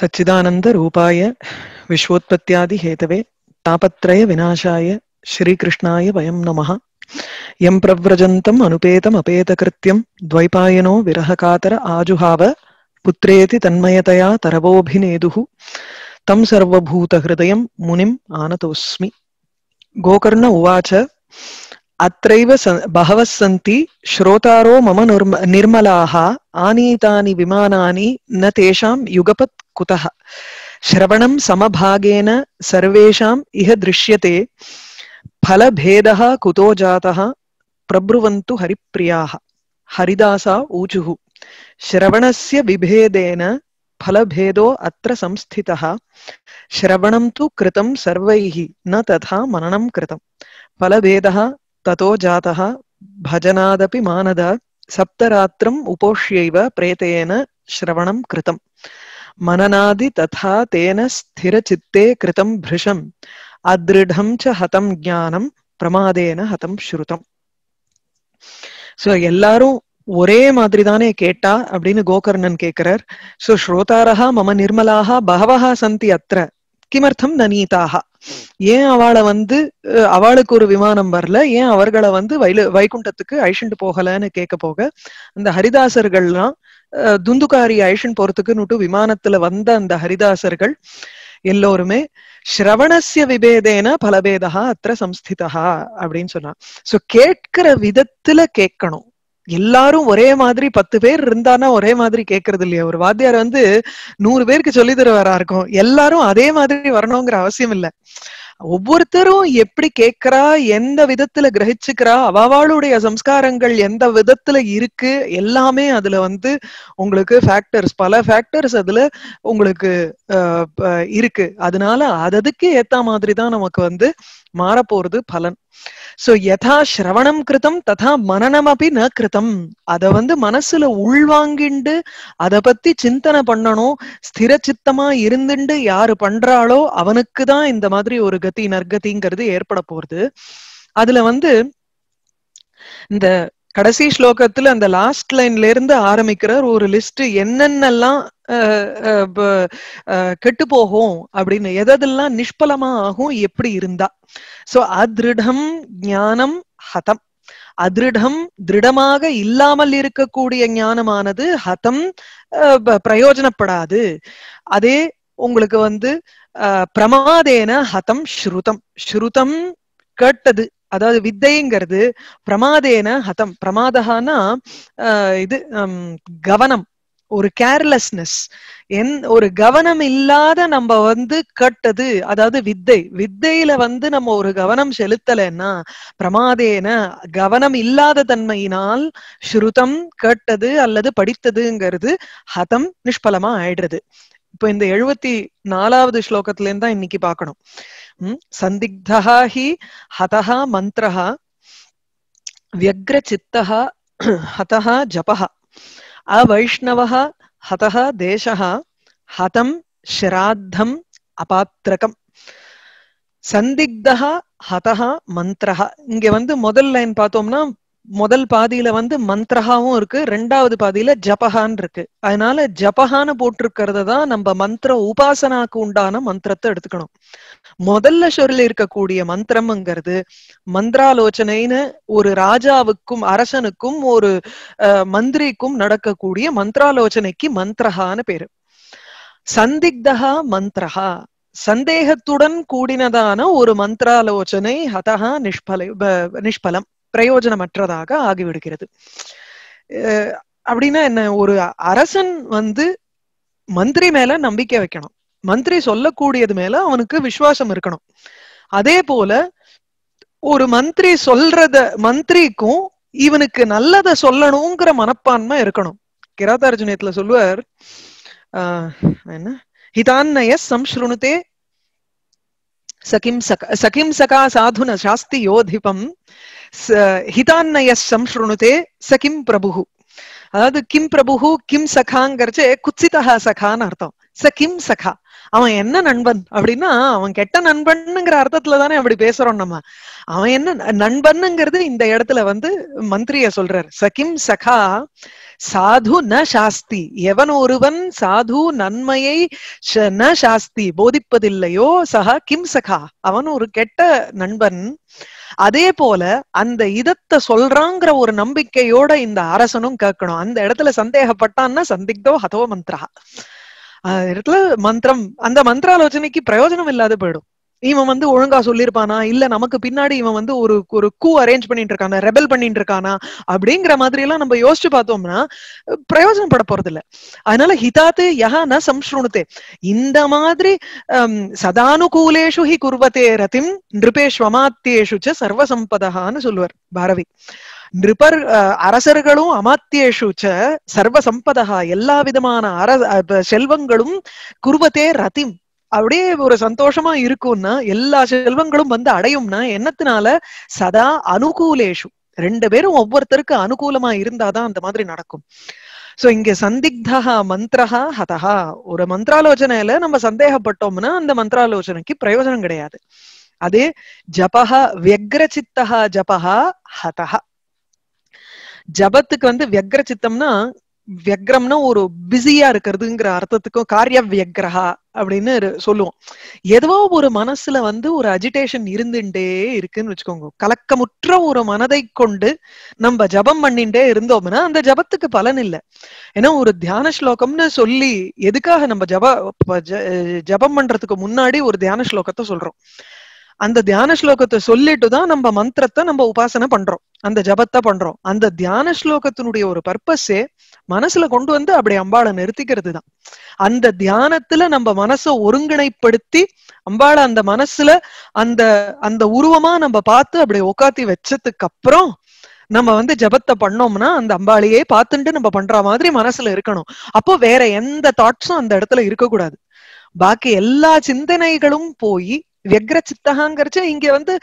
सच्चिदानन्दरूपाय विश्वोत्पत्त्यादिहेतवे तापत्रयविनाशाय श्रीकृष्णाय वयं नमः यं प्रव्रजन्तम् अनुपेतमपेतकृत्यं द्वैपायनो कातर आजुहाव पुत्रेति तन्मयतया तरवोऽभिनेदुः तं सर्वभूतहृदयं मुनिम् आनतोऽस्मि गोकर्ण उवाच अत्रैव बहवः सन्ति श्रोतारो मम निर्मलाः आनीतानि विमानानि न तेषां युगपत् कुतः श्रवणं समभागेन सर्वेषाम् इह दृश्यते फलभेदः कुतो जातः प्रब्रुवन्तु हरिप्रियाः हरिदासा ऊचुः श्रवणस्य विभेदेन फलभेदो अत्र संस्थितः श्रवणं तु कृतं सर्वैः न तथा मननं कृतं फलभेदः ततो जातः भजनादपि मानद सप्तरात्रम् उपोष्यैव प्रेतेन श्रवणं कृतम् மனநாதி ததா தேன சித்தே கிருதம் பிருஷம் அதிருடம் ச ஹதம் ஞானம் பிரமாதேன ஹதம் ஸ்ருதம் சோ எல்லாரும் ஒரே மாதிரி தானே கேட்டா அப்படின்னு கோகர்ணன் கேட்கிறார் சோ ஸ்ரோதாரா மம நிர்மலாக பகவஹா சந்தி அத்த கிமர்த்தம் நனீதாக ஏன் அவளை வந்து அவளுக்கு ஒரு விமானம் வரல ஏன் அவர்களை வந்து வைல வைகுண்டத்துக்கு அழிச்சுட்டு போகலன்னு கேட்க போக அந்த ஹரிதாசர்கள்லாம் துந்துகாரி ஐஷன் போறதுக்குன்னு விமானத்துல வந்த அந்த ஹரிதாசர்கள் எல்லோருமே ஸ்ரவணசிய விபேதேன பலபேதா அத்த சம்ஸ்திதா அப்படின்னு சொன்னா சோ கேட்கிற விதத்துல கேட்கணும் எல்லாரும் ஒரே மாதிரி பத்து பேர் இருந்தானா ஒரே மாதிரி கேட்கறது இல்லையா ஒரு வாத்தியார் வந்து நூறு பேருக்கு சொல்லி தருவாரா இருக்கும் எல்லாரும் அதே மாதிரி வரணுங்கிற அவசியம் இல்லை ஒவ்வொருத்தரும் எப்படி கேட்கிறா எந்த விதத்துல கிரகிச்சுக்கிறா அவாவாளுடைய சம்ஸ்காரங்கள் எந்த விதத்துல இருக்கு எல்லாமே அதுல வந்து உங்களுக்கு ஃபேக்டர்ஸ் பல ஃபேக்டர்ஸ் அதுல உங்களுக்கு இருக்கு அதனால அததுக்கு ஏத்த மாதிரிதான் நமக்கு வந்து மாறப்போறது பலன் சோ யதா சிரவணம் கிருத்தம் ததா மனநம் அப்படி ந கிருத்தம் அத வந்து மனசுல உள்வாங்கிண்டு அத பத்தி சிந்தனை பண்ணணும் ஸ்திர சித்தமா இருந்துண்டு யாரு பண்றாளோ அவனுக்கு தான் இந்த மாதிரி ஒரு கதி நற்கதிங்கிறது ஏற்பட போறது அதுல வந்து இந்த கடைசி ஸ்லோகத்துல அந்த லாஸ்ட் லைன்ல இருந்து ஆரம்பிக்கிறார் ஒரு லிஸ்ட் என்னென்னலாம் கெட்டு போகும் அப்படின்னு எதெல்லாம் நிஷ்பலமா ஆகும் எப்படி இருந்தா சோ அதிருடம் ஞானம் ஹதம் அதிருடம் திருடமாக இல்லாமல் இருக்கக்கூடிய ஞானமானது ஹதம் பிரயோஜனப்படாது அதே உங்களுக்கு வந்து பிரமாதேன ஹதம் ஸ்ருதம் ஸ்ருதம் கேட்டது அதாவது வித்தைங்கிறது பிரமாதேன ஹதம் பிரமாதஹானா இது கவனம் ஒரு கேர்லெஸ்னஸ் என் ஒரு கவனம் இல்லாத நம்ம வந்து கட்டது அதாவது வித்தை வித்தையில வந்து நம்ம ஒரு கவனம் செலுத்தலைன்னா பிரமாதேன கவனம் இல்லாத தன்மையினால் ஸ்ருதம் கட்டது அல்லது படித்ததுங்கிறது ஹதம் நிஷ்பலமா ஆயிடுறது இப்ப இந்த எழுபத்தி நாலாவது ஸ்லோகத்துல இருந்தா இன்னைக்கு பாக்கணும் சந்திக்தா ஹி ஹதஹா மந்திரஹா வியக்ர சித்தஹா ஹதஹா ஜபஹா அவைஷ்ணவ ஹதஹ தேசஹ ஹதம் ஷிராத்தம் அபாத்திரகம் சந்திக்தா ஹதஹ மந்திரஹா இங்க வந்து முதல் லைன் பார்த்தோம்னா முதல் பாதியில வந்து மந்த்ரஹாவும் இருக்கு ரெண்டாவது பாதியில ஜபஹான் இருக்கு அதனால ஜபஹான போட்டிருக்கிறத தான் நம்ம மந்திர உபாசனாக்கு உண்டான மந்திரத்தை எடுத்துக்கணும் முதல்ல சொல்ல இருக்கக்கூடிய மந்திரம்ங்கிறது மந்திராலோச்சனைன்னு ஒரு ராஜாவுக்கும் அரசனுக்கும் ஒரு மந்திரிக்கும் நடக்கக்கூடிய மந்திராலோச்சனைக்கு மந்திரஹான்னு பேரு சந்திக்தகா மந்திரஹா சந்தேகத்துடன் கூடினதான ஒரு மந்திராலோச்சனை ஹதஹா நிஷ்பலை நிஷ்பலம் பிரயோஜனமற்றதாக ஆகிவிடுகிறது அப்படின்னா என்ன ஒரு அரசன் வந்து மந்திரி மேல நம்பிக்கை வைக்கணும் மந்திரி சொல்லக்கூடியது மேல அவனுக்கு விசுவாசம் இருக்கணும் அதே போல ஒரு மந்திரி சொல்றத மந்திரிக்கும் இவனுக்கு நல்லத சொல்லணுங்கிற மனப்பான்மை இருக்கணும் கிராதார்ஜுனியத்துல சொல்லுவார் என்ன ஹிதான்னய சம்ஸ்ருணுதே சகிம் சக சகிம் சகா சாதுன சாஸ்தி யோதிபம் ஹிதான்னய சம் ஸ்ருணுதே ச கிம் அதாவது கிம் பிரபு கிம் சகாங்கிறச்சு குச்சிதா சகான்னு அர்த்தம் ச கிம் சகா அவன் என்ன நண்பன் அப்படின்னா அவன் கெட்ட நண்பன்ங்கிற அர்த்தத்துல தானே அப்படி பேசுறோம் நம்ம அவன் என்ன நண்பன்னுங்கிறது இந்த இடத்துல வந்து மந்திரிய சொல்றாரு சகிம் சகா சாது ந சாஸ்தி எவன் ஒருவன் சாது நன்மையை ந சாஸ்தி போதிப்பதில்லையோ சகா கிம் சகா அவன் ஒரு கெட்ட நண்பன் அதே போல அந்த இதத்தை சொல்றாங்கிற ஒரு நம்பிக்கையோட இந்த அரசனும் கேட்கணும் அந்த இடத்துல சந்தேகப்பட்டான்னா சந்திக்தோ ஹதோ மந்திரா இடத்துல மந்திரம் அந்த மந்திராலோசனைக்கு பிரயோஜனம் இல்லாத போயிடும் இவன் வந்து ஒழுங்கா சொல்லியிருப்பானா இல்ல நமக்கு பின்னாடி இவன் வந்து ஒரு ஒரு கூ அரேஞ்ச் பண்ணிட்டு இருக்கானா ரெபல் பண்ணிட்டு இருக்கானா அப்படிங்கிற மாதிரி எல்லாம் நம்ம யோசிச்சு பார்த்தோம்னா பிரயோஜனம் பட போறது இல்ல அதனால ஹிதாத்து யஹா ந சம்ஸ்ருணுத்தே இந்த மாதிரி சதானுகூலேஷு ஹி குர்வத்தே ரதிம் நிருபேஷ்வமாத்தியேஷு ச சர்வசம்பதகான்னு சொல்லுவார் பாரதி நிருபர் அரசர்களும் அமாத்தியேஷு ச சர்வசம்பதகா எல்லா விதமான அரச செல்வங்களும் குருவத்தே ரதிம் அப்படியே ஒரு சந்தோஷமா இருக்கும்னா எல்லா செல்வங்களும் வந்து அடையும்னா என்னத்தினால சதா அனுகூலேஷு ரெண்டு பேரும் ஒவ்வொருத்தருக்கு அனுகூலமா இருந்தாதான் அந்த மாதிரி நடக்கும் சோ இங்க சந்திக்தா மந்திரஹா ஹதஹா ஒரு மந்திராலோச்சனையில நம்ம சந்தேகப்பட்டோம்னா அந்த மந்திராலோசனைக்கு பிரயோஜனம் கிடையாது அது ஜபஹா வியக்ரச்சித்தஹா ஜபஹா ஹதஹா ஜபத்துக்கு வந்து வியக்ரச்சித்தம்னா வியக்ரம்னா ஒரு பிஸியா இருக்கிறதுங்கிற அர்த்தத்துக்கும் காரிய வியக்ரஹா அப்படின்னு சொல்லுவோம் ஏதோ ஒரு மனசுல வந்து ஒரு அஜிடேஷன் இருந்துட்டே இருக்குன்னு வச்சுக்கோங்க கலக்கமுற்ற ஒரு மனதை கொண்டு நம்ம ஜபம் பண்ணிட்டே இருந்தோம்னா அந்த ஜபத்துக்கு பலன் இல்லை ஏன்னா ஒரு தியான ஸ்லோகம்னு சொல்லி எதுக்காக நம்ம ஜப ஜபம் பண்றதுக்கு முன்னாடி ஒரு தியான ஸ்லோகத்தை சொல்றோம் அந்த தியான ஸ்லோகத்தை சொல்லிட்டு தான் நம்ம மந்திரத்தை நம்ம உபாசனை பண்றோம் அந்த ஜபத்தை பண்றோம் அந்த தியான ஸ்லோகத்தினுடைய ஒரு பர்பஸே மனசுல கொண்டு வந்து அப்படி அம்பாளை நிறுத்திக்கிறது தான் அந்த தியானத்துல நம்ம மனசை ஒருங்கிணைப்படுத்தி அம்பாளை அந்த மனசுல அந்த அந்த உருவமா நம்ம பார்த்து அப்படி உக்காத்தி வச்சதுக்கு அப்புறம் நம்ம வந்து ஜபத்தை பண்ணோம்னா அந்த அம்பாளையே பார்த்துட்டு நம்ம பண்ற மாதிரி மனசுல இருக்கணும் அப்போ வேற எந்த தாட்ஸும் அந்த இடத்துல இருக்கக்கூடாது பாக்கி எல்லா சிந்தனைகளும் போய் வியக்ர சித்தகாங்கிறச்ச இங்க வந்து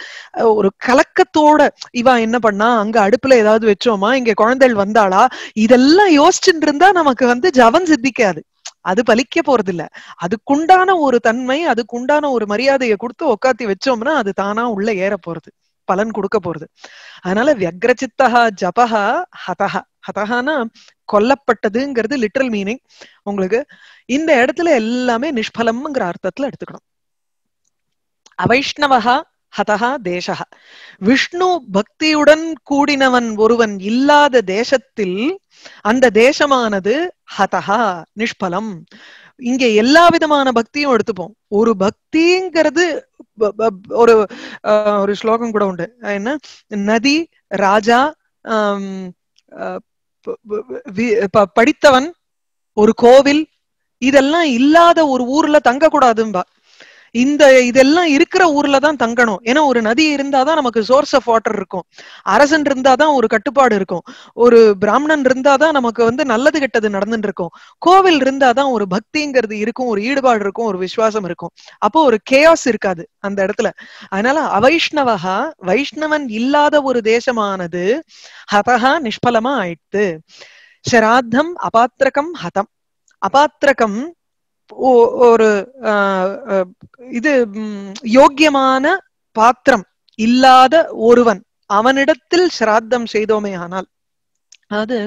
ஒரு கலக்கத்தோட இவா என்ன பண்ணா அங்க அடுப்புல ஏதாவது வச்சோமா இங்க குழந்தைகள் வந்தாளா இதெல்லாம் யோசிச்சுட்டு இருந்தா நமக்கு வந்து ஜவன் சித்திக்காது அது பலிக்க போறது இல்ல அதுக்குண்டான ஒரு தன்மை அதுக்குண்டான ஒரு மரியாதையை கொடுத்து உக்காத்தி வச்சோம்னா அது தானா உள்ள ஏற போறது பலன் கொடுக்க போறது அதனால சித்தகா ஜபஹா ஹதஹா ஹதஹானா கொல்லப்பட்டதுங்கிறது லிட்டரல் மீனிங் உங்களுக்கு இந்த இடத்துல எல்லாமே நிஷ்பலம்ங்கிற அர்த்தத்துல எடுத்துக்கணும் அவைஷ்ணவகா ஹதகா தேசகா விஷ்ணு பக்தியுடன் கூடினவன் ஒருவன் இல்லாத தேசத்தில் அந்த தேசமானது ஹதஹா நிஷ்பலம் இங்க எல்லா விதமான பக்தியும் எடுத்துப்போம் ஒரு பக்திங்கிறது ஒரு ஒரு ஸ்லோகம் கூட உண்டு என்ன நதி ராஜா படித்தவன் ஒரு கோவில் இதெல்லாம் இல்லாத ஒரு ஊர்ல தங்க கூடாதும்பா இந்த இதெல்லாம் இருக்கிற ஊர்ல தான் தங்கணும் ஏன்னா ஒரு நதி இருந்தாதான் நமக்கு சோர்ஸ் ஆஃப் வாட்டர் இருக்கும் அரசன் இருந்தாதான் ஒரு கட்டுப்பாடு இருக்கும் ஒரு பிராமணன் இருந்தாதான் நமக்கு வந்து நல்லது கெட்டது நடந்துட்டு இருக்கும் கோவில் இருந்தாதான் ஒரு பக்திங்கிறது இருக்கும் ஒரு ஈடுபாடு இருக்கும் ஒரு விசுவாசம் இருக்கும் அப்போ ஒரு கேஸ் இருக்காது அந்த இடத்துல அதனால அவைஷ்ணவஹா வைஷ்ணவன் இல்லாத ஒரு தேசமானது ஹதஹா நிஷ்பலமா ஆயிட்டு ஷராத்தம் அபாத்திரகம் ஹதம் அபாத்திரகம் ஒரு இது யோக்கியமான பாத்திரம் இல்லாத ஒருவன் அவனிடத்தில் சிராத்தம் செய்தோமே ஆனால் அது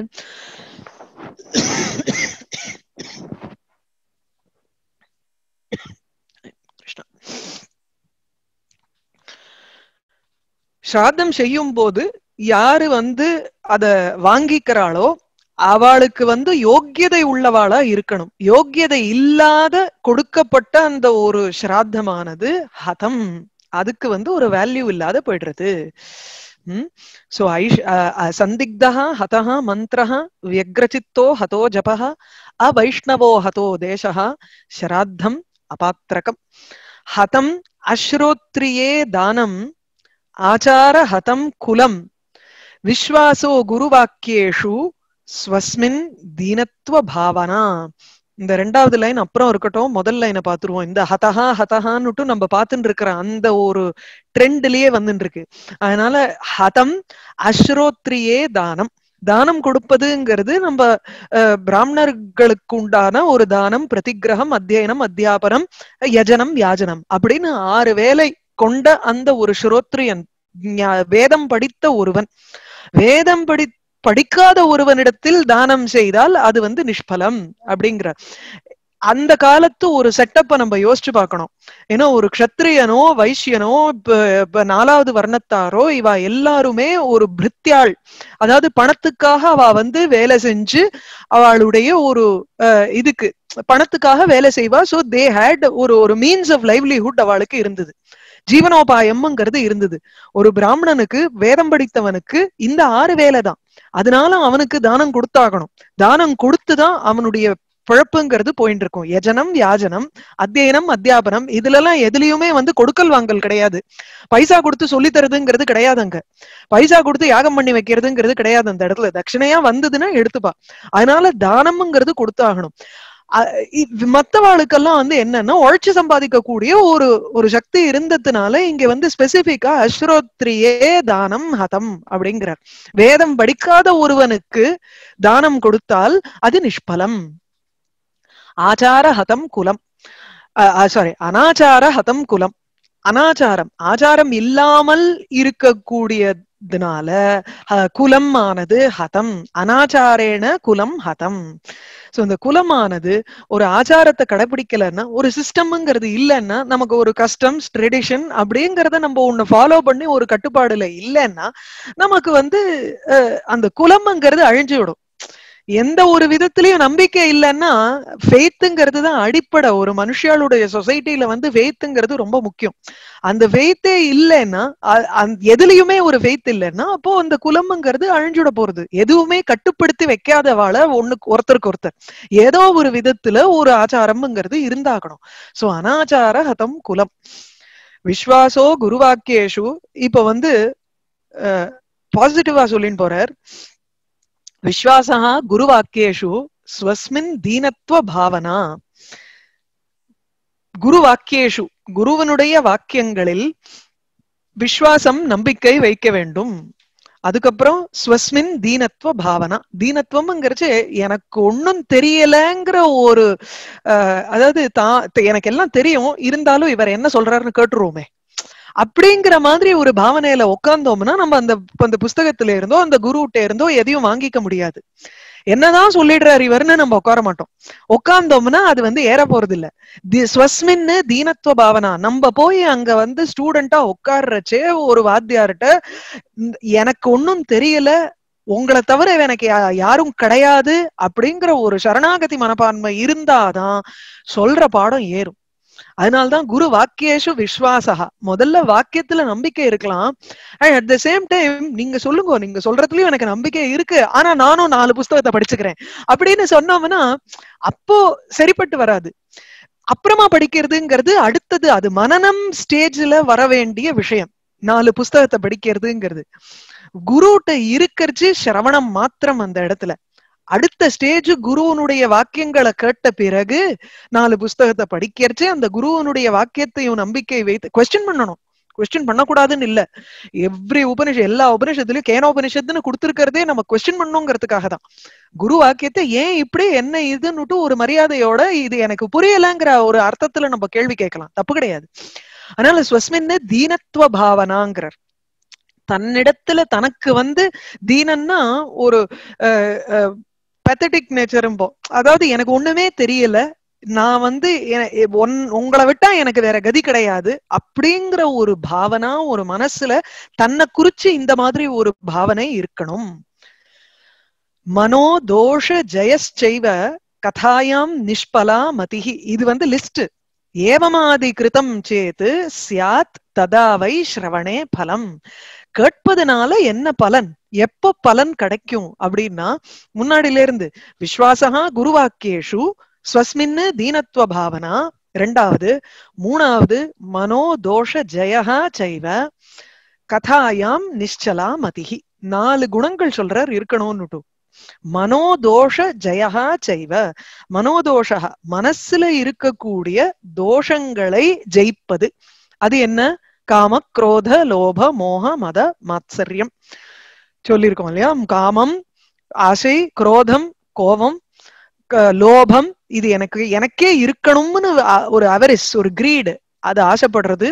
சிராதம் சிராத்தம் செய்யும் போது யாரு வந்து அத வாங்கிக்கிறாளோ அவளுக்கு வந்து யோக்கியதை உள்ளவாளா இருக்கணும் யோக்கியதை இல்லாத கொடுக்கப்பட்ட அந்த ஒரு ஸ்ராத்தமானது ஹதம் அதுக்கு வந்து ஒரு வேல்யூ இல்லாத போயிடுறது சோ ஐஷ் சந்திக்தா ஹதா மந்திரா வியக்ரச்சித்தோ ஹதோ ஜபா அவைஷ்ணவோ ஹதோ தேசா ஸ்ராத்தம் அபாத்திரகம் ஹதம் அஸ்ரோத்ரியே தானம் ஆச்சார ஹதம் குலம் விஸ்வாசோ குருவாக்கியேஷு ஸ்வஸ்மின் தீனத்துவ பாவனா இந்த ரெண்டாவது லைன் அப்புறம் இருக்கட்டும் முதல் லைனை பார்த்துருவோம் இந்த ஹதஹா ஹதஹான்னுட்டு நம்ம பார்த்துட்டு இருக்கிற அந்த ஒரு ட்ரெண்ட்லயே வந்துட்டு இருக்கு அதனால ஹதம் அஸ்ரோத்ரியே தானம் தானம் கொடுப்பதுங்கிறது நம்ம பிராமணர்களுக்கு உண்டான ஒரு தானம் பிரதிகிரகம் அத்தியனம் அத்தியாபனம் யஜனம் யாஜனம் அப்படின்னு ஆறு வேலை கொண்ட அந்த ஒரு ஸ்ரோத்ரியன் வேதம் படித்த ஒருவன் வேதம் படித்த படிக்காத ஒருவனிடத்தில் தானம் செய்தால் அது வந்து நிஷ்பலம் அப்படிங்கிற அந்த காலத்து ஒரு செட்டப்ப நம்ம யோசிச்சு பார்க்கணும் ஏன்னா ஒரு க்ஷத்ரியனோ வைசியனோ இப்ப நாலாவது வர்ணத்தாரோ இவ எல்லாருமே ஒரு பிரித்தியாள் அதாவது பணத்துக்காக அவ வந்து வேலை செஞ்சு அவளுடைய ஒரு இதுக்கு பணத்துக்காக வேலை செய்வா சோ தே ஹேட் ஒரு ஒரு மீன்ஸ் ஆஃப் லைவ்லிஹுட் அவளுக்கு இருந்தது ஜீவனோபாயம்ங்கிறது இருந்தது ஒரு பிராமணனுக்கு வேதம் படித்தவனுக்கு இந்த ஆறு வேலை தான் அதனால அவனுக்கு தானம் கொடுத்தாகணும் தானம் கொடுத்துதான் அவனுடைய பிழப்புங்கிறது போயிட்டு இருக்கும் யஜனம் யாஜனம் அத்தியனம் அத்தியாபனம் இதுல எல்லாம் எதுலயுமே வந்து கொடுக்கல் வாங்கல் கிடையாது பைசா கொடுத்து சொல்லி தருதுங்கிறது அங்க பைசா கொடுத்து யாகம் பண்ணி வைக்கிறதுங்கிறது கிடையாது அந்த இடத்துல தட்சிணையா வந்ததுன்னா எடுத்துப்பா அதனால தானம்ங்கிறது கொடுத்தாகணும் மத்தவாளுக்கெல்லாம் வந்து என்னன்னா உழைச்சி சம்பாதிக்கக்கூடிய ஒரு ஒரு சக்தி இருந்ததுனால இங்க வந்து ஸ்பெசிபிக்கா அஸ்ரோத்ரியே தானம் ஹதம் அப்படிங்கிறார் வேதம் படிக்காத ஒருவனுக்கு தானம் கொடுத்தால் அது நிஷ்பலம் ஆச்சார ஹதம் குலம் சாரி அனாச்சார ஹதம் குலம் அனாச்சாரம் ஆச்சாரம் இல்லாமல் இருக்கக்கூடியதுனால குலம் ஆனது ஹதம் அனாச்சாரேன குலம் ஹதம் சோ இந்த குலமானது ஒரு ஆச்சாரத்தை கடைபிடிக்கலன்னா ஒரு சிஸ்டம்ங்கிறது இல்லைன்னா நமக்கு ஒரு கஸ்டம்ஸ் ட்ரெடிஷன் அப்படிங்கிறத நம்ம ஒண்ணு ஃபாலோ பண்ணி ஒரு கட்டுப்பாடுல இல்லைன்னா நமக்கு வந்து அந்த குலம்ங்கிறது அழிஞ்சு விடும் எந்த ஒரு விதத்திலயும் நம்பிக்கை இல்லைன்னா ஃபெய்த்துங்கிறது தான் அடிப்படை ஒரு மனுஷியாளுடைய சொசைட்டில வந்து ஃபெய்த்துங்கிறது ரொம்ப முக்கியம் அந்த ஃபெய்த்தே இல்லைன்னா எதுலயுமே ஒரு ஃபெய்த் இல்லைன்னா அப்போ அந்த குலம்ங்கிறது அழிஞ்சுட போறது எதுவுமே கட்டுப்படுத்தி வாழ ஒண்ணு ஒருத்தருக்கு ஒருத்தர் ஏதோ ஒரு விதத்துல ஒரு ஆச்சாரம்ங்கிறது இருந்தாகணும் சோ அனாச்சார ஹதம் குலம் விஸ்வாசோ குருவாக்கியேஷு இப்ப வந்து பாசிட்டிவா சொல்லின்னு போறார் குரு ஸ்வஸ்மின் தீனத்துவ பாவனா குரு வாக்கியேஷு குருவனுடைய வாக்கியங்களில் விஸ்வாசம் நம்பிக்கை வைக்க வேண்டும் அதுக்கப்புறம் ஸ்வஸ்மின் தீனத்துவ பாவனா தீனத்துவம்ங்கிறச்சு எனக்கு ஒன்னும் தெரியலங்கிற ஒரு அதாவது தான் எனக்கு எல்லாம் தெரியும் இருந்தாலும் இவர் என்ன சொல்றாருன்னு கேட்டுருவோமே அப்படிங்கிற மாதிரி ஒரு பாவனையில உட்கார்ந்தோம்னா நம்ம அந்த அந்த புஸ்தகத்துல இருந்தோ அந்த குருட்ட இருந்தோ எதையும் வாங்கிக்க முடியாது என்னதான் சொல்லிடுறாரு இவர்னு நம்ம உட்கார மாட்டோம் உட்கார்ந்தோம்னா அது வந்து ஏற போறது இல்ல தி ஸ்வஸ்மின்னு தீனத்துவ பாவனா நம்ம போய் அங்க வந்து ஸ்டூடெண்டா உட்கார்றச்சே ஒரு வாத்தியார்கிட்ட எனக்கு ஒன்னும் தெரியல உங்களை தவிர எனக்கு யாரும் கிடையாது அப்படிங்கிற ஒரு சரணாகதி மனப்பான்மை இருந்தாதான் சொல்ற பாடம் ஏறும் அதனால்தான் குரு வாக்கியேஷு விஸ்வாசகா முதல்ல வாக்கியத்துல நம்பிக்கை இருக்கலாம் and at the same time நீங்க சொல்லுங்க நீங்க சொல்றதுலயும் எனக்கு நம்பிக்கை இருக்கு ஆனா நானும் நாலு புஸ்தகத்தை படிச்சுக்கிறேன் அப்படின்னு சொன்னோம்னா அப்போ சரிப்பட்டு வராது அப்புறமா படிக்கிறதுங்கிறது அடுத்தது அது மனநம் ஸ்டேஜ்ல வர வேண்டிய விஷயம் நாலு புஸ்தகத்தை படிக்கிறதுங்கிறது குருட்ட இருக்கிறச்சு சிரவணம் மாத்திரம் அந்த இடத்துல அடுத்த ஸ்டேஜ் குருவனுடைய வாக்கியங்களை கேட்ட பிறகு நாலு புஸ்தகத்தை படிக்கிறச்சு அந்த குருவனுடைய வாக்கியத்தையும் நம்பிக்கை வைத்து கொஸ்டின் பண்ணணும் கொஸ்டின் பண்ணக்கூடாதுன்னு இல்ல எவ்ரி உபனிஷ எல்லா உபனிஷத்துலயும் உபனிஷத்துன்னு கொடுத்துருக்கிறதே நம்ம கொஸ்டின் பண்ணுங்கிறதுக்காக தான் குரு வாக்கியத்தை ஏன் இப்படி என்ன இதுன்னுட்டு ஒரு மரியாதையோட இது எனக்கு புரியலங்கிற ஒரு அர்த்தத்துல நம்ம கேள்வி கேட்கலாம் தப்பு கிடையாது அதனால ஸ்வஸ்மின்னு தீனத்துவ பாவனாங்கிறார் தன்னிடத்துல தனக்கு வந்து தீனன்னா ஒரு பெத்தட்டிக் நேச்சரும்போ அதாவது எனக்கு ஒண்ணுமே தெரியல நான் வந்து ஒன் உங்களை விட்டா எனக்கு வேற கதி கிடையாது அப்படிங்கிற ஒரு பாவனா ஒரு மனசுல தன்னை குறிச்சு இந்த மாதிரி ஒரு பாவனை இருக்கணும் மனோ தோஷ ஜெயச்செய்வ கதாயாம் நிஷ்பலா மதிஹி இது வந்து லிஸ்ட் ஏவமாதி கிருதம் சேத்து சியாத் ததாவை ஸ்ரவணே பலம் கேட்பதுனால என்ன பலன் எப்ப பலன் கிடைக்கும் அப்படின்னா முன்னாடில இருந்து விஸ்வாசகா குருவாக்கேஷு ஸ்வஸ்மின்னு தீனத்துவ பாவனா ரெண்டாவது மூணாவது மனோதோஷ ஜெயஹா செய்வ கதாயாம் நிச்சலா மதிஹி நாலு குணங்கள் சொல்றார் இருக்கணும்னுட்டு மனோதோஷ ஜெயஹா செய்வ மனோதோஷா மனசுல இருக்கக்கூடிய தோஷங்களை ஜெயிப்பது அது என்ன காம குரோத லோப மோக மத மாத்சரியம் சொல்லியிருக்கோம் இல்லையா காமம் ஆசை குரோதம் கோபம் லோபம் இது எனக்கு எனக்கே இருக்கணும்னு ஒரு அவரிஸ் ஒரு கிரீடு அது ஆசைப்படுறது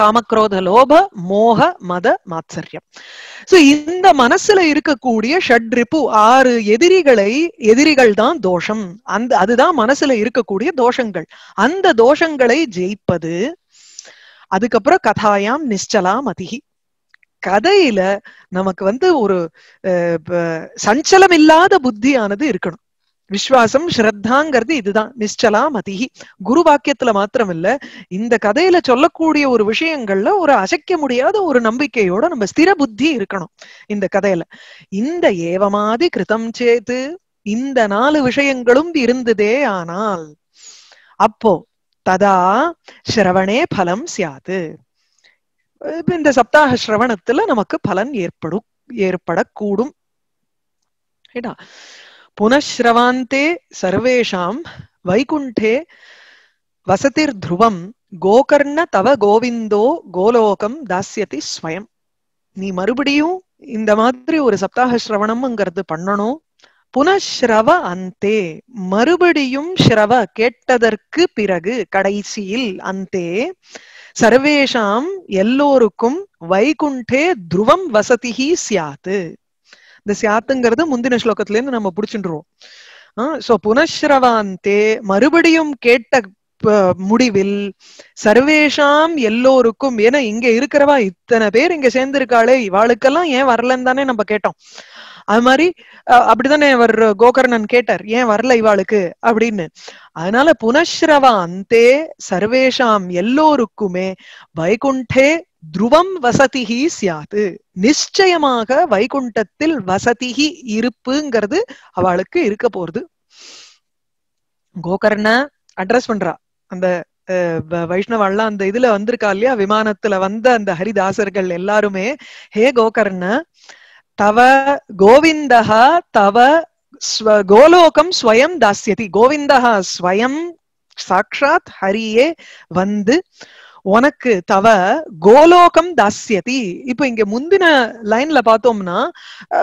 காமக்ரோத லோப மோக மத மாத்தர்யம் சோ இந்த மனசுல இருக்கக்கூடிய ஷட்ரிப்பு ஆறு எதிரிகளை எதிரிகள் தான் தோஷம் அந்த அதுதான் மனசுல இருக்கக்கூடிய தோஷங்கள் அந்த தோஷங்களை ஜெயிப்பது அதுக்கப்புறம் கதாயாம் நிச்சலாம் அதிகி கதையில நமக்கு வந்து ஒரு சஞ்சலம் இல்லாத புத்தியானது இருக்கணும் விஸ்வாசம் ஸ்ரத்தாங்கிறது இதுதான் நிச்சலா மதிஹி குரு வாக்கியத்துல மாத்திரம் இல்ல இந்த கதையில சொல்லக்கூடிய ஒரு விஷயங்கள்ல ஒரு அசைக்க முடியாத ஒரு நம்பிக்கையோட நம்ம ஸ்திர புத்தி இருக்கணும் இந்த கதையில இந்த ஏவமாதி கிருதம் சேத்து இந்த நாலு விஷயங்களும் இருந்ததே ஆனால் அப்போ ததா சிரவணே பலம் சியாது இந்த சப்தாக சிரவணத்துல நமக்கு பலன் ஏற்படும் ஏற்படக்கூடும் புனஸ்ரவாந்தே சர்வேஷாம் வைகுண்டே வசதிர் துருவம் கோகர்ண தவ கோவிந்தோ கோலோகம் தாசியதி ஸ்வயம் நீ மறுபடியும் இந்த மாதிரி ஒரு சப்தாக சிரவணம்ங்கிறது பண்ணணும் புனஸ்ரவ அந்தே மறுபடியும் ஸ்ரவ கேட்டதற்கு பிறகு கடைசியில் அந்தே சர்வேஷாம் எல்லோருக்கும் வைகுண்டே துருவம் வசதிஹி சியாத்து இந்த சியாத்துங்கிறது முந்தின ஸ்லோகத்துல இருந்து நம்ம புடிச்சுருவோம் சோ புனஸ்ரவாந்தே மறுபடியும் கேட்ட முடிவில் சர்வேஷாம் எல்லோருக்கும் ஏன்னா இங்க இருக்கிறவா இத்தனை பேர் இங்க சேர்ந்திருக்காளே இவாளுக்கெல்லாம் ஏன் வரலன்னு தானே நம்ம கேட்டோம் அது மாதிரி அப்படித்தானே அவர் கோகர்ணன் கேட்டார் ஏன் வரல இவாளுக்கு அப்படின்னு அதனால புனஸ்ரவா அந்தே சர்வேஷாம் எல்லோருக்குமே வைகுண்டே துருவம் வசதிஹி சியாது நிச்சயமாக வைகுண்டத்தில் வசதிஹி இருப்புங்கிறது அவளுக்கு இருக்க போறது கோகர்ண அட்ரஸ் பண்றா அந்த வைஷ்ணவாள்லாம் அந்த இதுல வந்திருக்கா இல்லையா விமானத்துல வந்த அந்த ஹரிதாசர்கள் எல்லாருமே ஹே கோகர்ண தவ கோவிந்தஹா தவ கோலோகம் ஸ்வயம் தாசியதி கோவிந்தஹா ஸ்வயம் சாட்சாத் ஹரியே வந்து உனக்கு தவ கோலோகம் தாசியதி இப்ப இங்க முந்தின லைன்ல பார்த்தோம்னா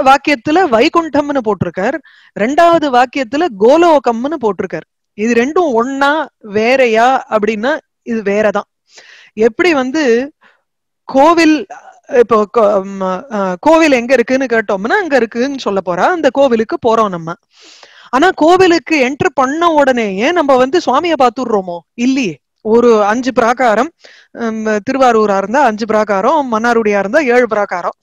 வாக்கியத்துல வைகுண்டம்னு போட்டிருக்கார் ரெண்டாவது வாக்கியத்துல கோலோகம்னு போட்டிருக்கார் இது ரெண்டும் ஒன்னா வேறையா அப்படின்னா இது வேறதான் எப்படி வந்து கோவில் இப்போ கோவில் எங்க இருக்குன்னு கேட்டோம்னா அங்க இருக்குன்னு சொல்ல போறா அந்த கோவிலுக்கு போறோம் நம்ம ஆனா கோவிலுக்கு என்டர் பண்ண உடனேயே நம்ம வந்து சுவாமிய பாத்துடுறோமோ இல்லையே ஒரு அஞ்சு பிராகாரம் திருவாரூரா இருந்தா அஞ்சு பிராகாரம் மன்னாருடியா இருந்தா ஏழு பிராகாரம்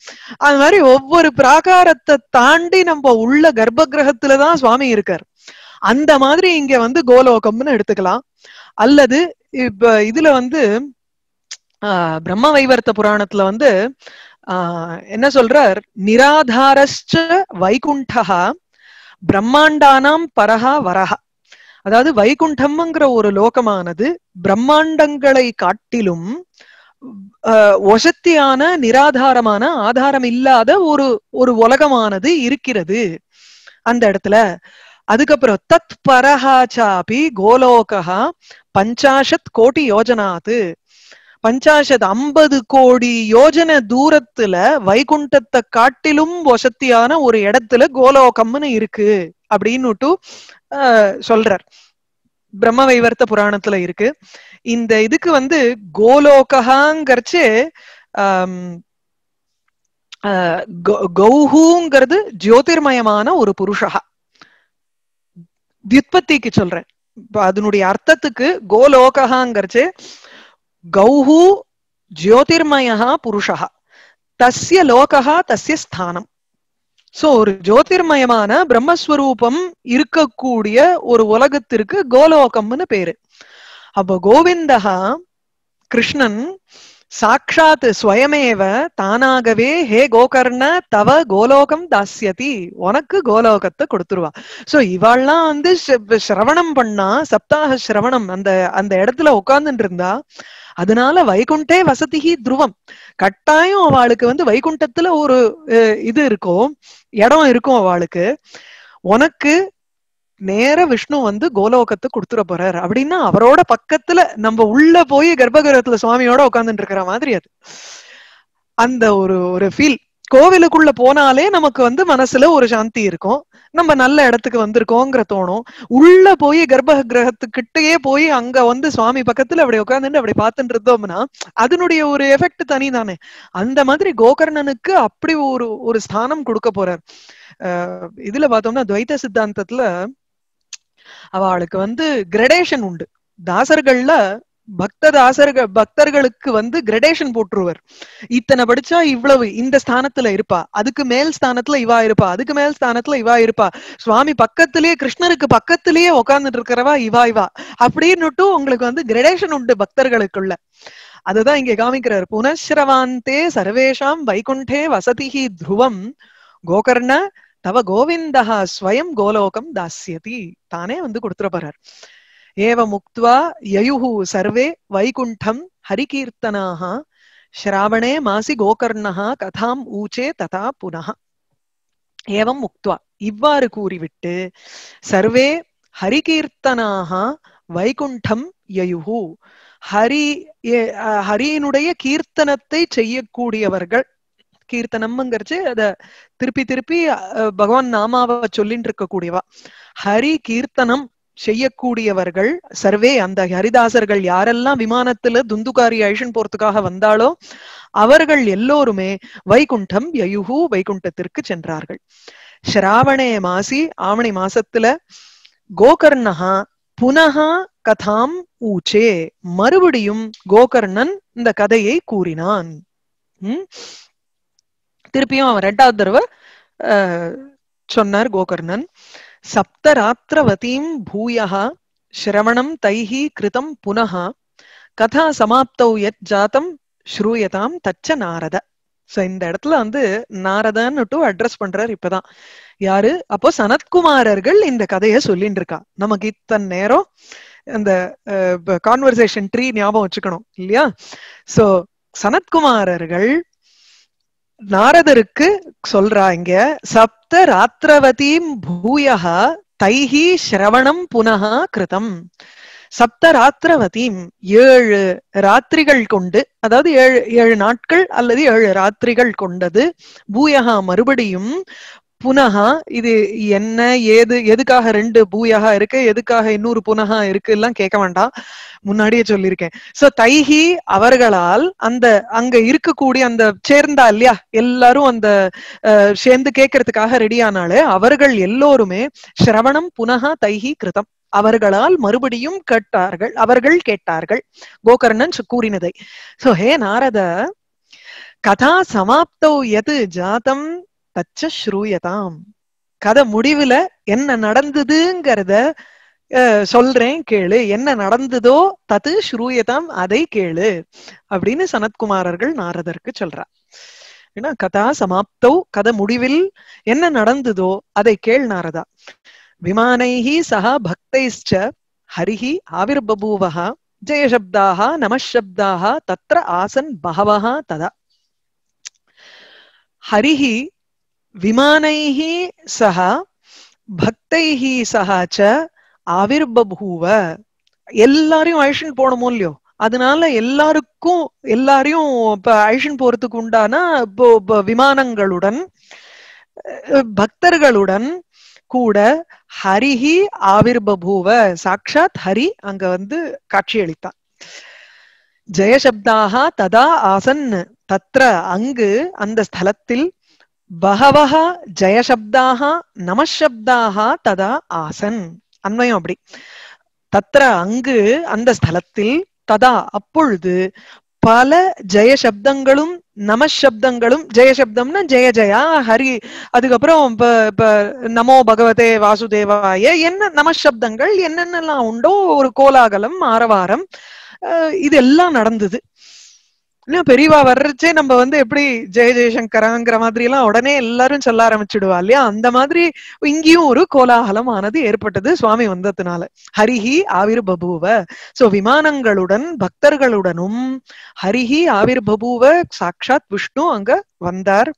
அது மாதிரி ஒவ்வொரு பிராகாரத்தை தாண்டி நம்ம உள்ள கர்ப்ப கிரகத்துலதான் சுவாமி இருக்கார் அந்த மாதிரி இங்க வந்து கோலோகம்னு எடுத்துக்கலாம் அல்லது இப்ப இதுல வந்து பிரம்ம வைவர்த்த புராணத்துல வந்து ஆஹ் என்ன சொல்றார் நிராதாரஸ்ட வைகுண்டகா பிரம்மாண்டானாம் பரஹா வரஹா அதாவது வைகுண்டம்ங்கிற ஒரு லோகமானது பிரம்மாண்டங்களை காட்டிலும் ஒசத்தியான நிராதாரமான ஆதாரம் இல்லாத ஒரு ஒரு உலகமானது இருக்கிறது அந்த இடத்துல அதுக்கப்புறம் தத் பரஹாச்சாபி கோலோகா பஞ்சாஷத் கோட்டி யோஜனாது பஞ்சாஷத் ஐம்பது கோடி யோஜன தூரத்துல வைகுண்டத்தை காட்டிலும் வசத்தியான ஒரு இடத்துல கோலோகம்னு இருக்கு அப்படின்னுட்டு சொல்றார் பிரம்ம வைவர்த்த புராணத்துல இருக்கு இந்த இதுக்கு வந்து கோலோகாங்கிறச்சு கௌஹூங்கிறது ஜோதிர்மயமான ஒரு புருஷகா வியுத்பத்திக்கு சொல்றேன் அதனுடைய அர்த்தத்துக்கு கோலோகங்கிறச்சு கௌஹு ஜோதிர்மய புருஷா தசிய லோகா தசிய ஸ்தானம் சோ ஒரு ஜோதிர்மயமான பிரம்மஸ்வரூபம் இருக்கக்கூடிய ஒரு உலகத்திற்கு கோலோகம்னு பேரு அப்ப கோவிந்தா கிருஷ்ணன் சாட்சாத் ஸ்வயமேவ தானாகவே ஹே கோகர்ண தவ கோலோகம் தாசியதி உனக்கு கோலோகத்தை கொடுத்துருவா சோ இவாள்லாம் வந்து சிரவணம் பண்ணா சப்தாக சிரவணம் அந்த அந்த இடத்துல உட்கார்ந்துட்டு இருந்தா அதனால வைகுண்டே வசதிகி துருவம் கட்டாயம் அவளுக்கு வந்து வைகுண்டத்துல ஒரு இது இருக்கும் இடம் இருக்கும் அவளுக்கு உனக்கு நேர விஷ்ணு வந்து கோலோகத்தை கொடுத்துட போறாரு அப்படின்னா அவரோட பக்கத்துல நம்ம உள்ள போய் கர்ப்பகிரகத்துல சுவாமியோட உட்காந்துட்டு இருக்கிற மாதிரி அது அந்த ஒரு ஒரு ஃபீல் கோவிலுக்குள்ள போனாலே நமக்கு வந்து மனசுல ஒரு சாந்தி இருக்கும் நம்ம நல்ல இடத்துக்கு வந்திருக்கோங்கிற தோணும் உள்ள போய் கர்ப்ப கிரகத்துக்கிட்டயே போய் அங்க வந்து சுவாமி பக்கத்துல அப்படி உட்காந்துட்டு அப்படி பார்த்துட்டு இருந்தோம்னா அதனுடைய ஒரு எஃபெக்ட் தனி தானே அந்த மாதிரி கோகர்ணனுக்கு அப்படி ஒரு ஒரு ஸ்தானம் கொடுக்க போறார் இதுல பார்த்தோம்னா துவைத்த சித்தாந்தத்துல அவளுக்கு வந்து கிரடேஷன் உண்டு தாசர்கள்ல பக்ததாசர்கள் பக்தர்களுக்கு வந்து கிரடேஷன் போட்டுருவர் இத்தனை படிச்சா இவ்வளவு இந்த ஸ்தானத்துல இருப்பா அதுக்கு மேல் ஸ்தானத்துல இவா இருப்பா அதுக்கு மேல் ஸ்தானத்துல இவா இருப்பா சுவாமி பக்கத்திலேயே கிருஷ்ணருக்கு பக்கத்திலேயே உட்கார்ந்துட்டு இருக்கிறவா இவா இவா அப்படின்னுட்டு உங்களுக்கு வந்து கிரடேஷன் உண்டு பக்தர்களுக்குள்ள அதுதான் இங்க காமிக்கிறார் புனஸ்ரவாந்தே சர்வேஷாம் வைகுண்டே வசதிஹி துருவம் கோகர்ண தவ கோவிந்தா ஸ்வயம் கோலோகம் தாசியதி தானே வந்து கொடுத்துட போறார் ஏவ முக்துவா யயுஹு சர்வே வைகுண்டம் ஹரிகீர்த்தனாக ஸ்ராவணே மாசி கோகர்ணா கதாம் ஊச்சே ததா புனः ஏவம் முக்துவா இவ்வாறு கூறிவிட்டு சர்வே ஹரிகீர்த்தனாக வைகுண்டம் யயுஹு ஹரி ஹரியினுடைய கீர்த்தனத்தை செய்யக்கூடியவர்கள் கீர்த்தனம்ங்கிறச்சு அத திருப்பி திருப்பி பகவான் நாமாவ சொல்லிட்டு இருக்கக்கூடியவா ஹரி கீர்த்தனம் செய்யக்கூடியவர்கள் சர்வே அந்த ஹரிதாசர்கள் யாரெல்லாம் விமானத்துல துந்துகாரி ஐஷன் போறதுக்காக வந்தாலோ அவர்கள் எல்லோருமே வைகுண்டம் யயுகு வைகுண்டத்திற்கு சென்றார்கள் ஸ்ராவணே மாசி ஆவணி மாசத்துல கோகர்ணஹா புனகா கதாம் ஊச்சே மறுபடியும் கோகர்ணன் இந்த கதையை கூறினான் திருப்பியும் அவன் ரெண்டாவது தடவை சொன்னார் கோகர்ணன் சப்தராத்திரவதீம் பூயா ஸ்ரவணம் தைஹி கிருதம் புனஹ கதா சமாப்தௌ எத் ஜாத்தம் ஸ்ரூயதாம் தச்ச நாரத சோ இந்த இடத்துல வந்து நாரதன்னு டு அட்ரஸ் பண்றாரு இப்பதான் யாரு அப்போ சனத்குமாரர்கள் இந்த கதையை சொல்லிட்டு இருக்கா நமக்கு இத்தனை நேரம் அந்த கான்வர்சேஷன் ட்ரீ ஞாபகம் வச்சுக்கணும் இல்லையா சோ சனத்குமாரர்கள் நாரதருக்கு சொல்றா இங்க சப்த ராத்திரவதீம் பூயகா தைஹி சிரவணம் புனகா கிருதம் சப்த ராத்திரவதீம் ஏழு ராத்திரிகள் கொண்டு அதாவது ஏழு ஏழு நாட்கள் அல்லது ஏழு ராத்திரிகள் கொண்டது பூயகா மறுபடியும் புனகா இது என்ன ஏது எதுக்காக ரெண்டு பூயகா இருக்கு எதுக்காக இன்னொரு புனகா இருக்கு எல்லாம் கேட்க வேண்டாம் முன்னாடியே சொல்லியிருக்கேன் சோ தைஹி அவர்களால் அந்த அங்க இருக்கக்கூடிய அந்த சேர்ந்தா இல்லையா எல்லாரும் அந்த சேர்ந்து கேட்கறதுக்காக ரெடி அவர்கள் எல்லோருமே சிரவணம் புனகா தைஹி கிருதம் அவர்களால் மறுபடியும் கேட்டார்கள் அவர்கள் கேட்டார்கள் கோகர்ணன் கூறினதை சோ ஹே நாரத கதா சமாப்தௌ எது ஜாதம் தச்ச ஸ்ரூயதாம் கதை முடிவுல என்ன நடந்ததுங்கிறத சொல்றேன் கேளு என்ன நடந்ததோ தது ஸ்ரூயதாம் அதை கேளு அப்படின்னு சனத்குமாரர்கள் நாரதற்கு சொல்றா ஏன்னா கதா சமாப்தோ கதை முடிவில் என்ன நடந்ததோ அதை கேள் நாரதா விமானைஹி சஹா பக்தைஷ்ச ஹரிஹி ஆவிர் பபூவஹா ஜெயசப்தாக நமசப்தாக தத்திர ஆசன் பகவஹா ததா ஹரிஹி विमानैः सह பக்தைஹ சஹாச்ச ஆவிர்பூவ எல்லாரையும் அழிஷன் போனமோ இல்லையோ அதனால எல்லாருக்கும் எல்லாரையும் இப்ப அழிஷன் போறதுக்கு உண்டான இப்போ விமானங்களுடன் பக்தர்களுடன் கூட ஹரிஹி ஆவிர்பூவ சாட்சாத் ஹரி அங்க வந்து காட்சி அளித்தான் ஜெயசப்தாக ததா ஆசன் தத்ர அங்கு அந்த ஸ்தலத்தில் பகவஹ ஜயசப்தாக நமசப்தாக ததா ஆசன் அன்வயம் அப்படி தத்ர அங்கு அந்த ஸ்தலத்தில் ததா அப்பொழுது பல ஜெயசப்தங்களும் நமசப்தங்களும் ஜெயசப்தம்னா ஜெய ஜெயா ஹரி அதுக்கப்புறம் நமோ பகவதே வாசுதேவாய என்ன நமசப்தங்கள் என்னென்னலாம் உண்டோ ஒரு கோலாகலம் ஆரவாரம் இது எல்லாம் நடந்தது இன்னும் பெரியவா வர்றச்சே நம்ம வந்து எப்படி ஜெய ஜெயசங்கராங்கிற மாதிரி எல்லாம் உடனே எல்லாரும் சொல்ல ஆரம்பிச்சிடுவா இல்லையா அந்த மாதிரி இங்கேயும் ஒரு கோலாகலம் ஆனது ஏற்பட்டது சுவாமி வந்ததுனால ஹரிஹி ஆவிர் பபுவ சோ விமானங்களுடன் பக்தர்களுடனும் ஹரிஹி ஆவிர் பபுவ சாட்சாத் விஷ்ணு அங்க வந்தார்